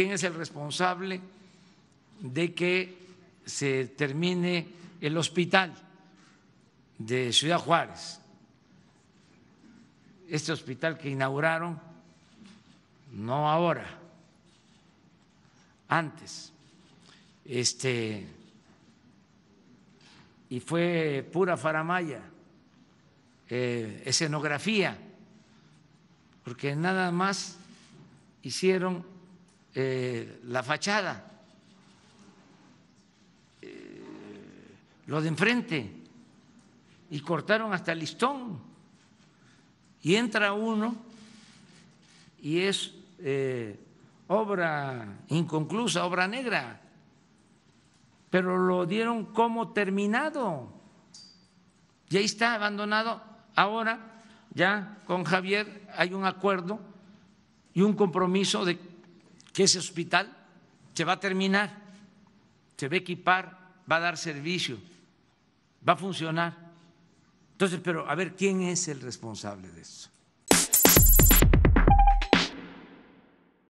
¿Quién es el responsable de que se termine el hospital de Ciudad Juárez? Este hospital que inauguraron, no ahora, antes. Este, y fue pura faramaya, eh, escenografía, porque nada más hicieron eh, la fachada, eh, lo de enfrente, y cortaron hasta el listón. Y entra uno y es eh, obra inconclusa, obra negra, pero lo dieron como terminado. Y ahí está abandonado. Ahora ya con Javier hay un acuerdo y un compromiso de que ese hospital se va a terminar, se va a equipar, va a dar servicio, va a funcionar. Entonces, pero a ver, ¿quién es el responsable de eso.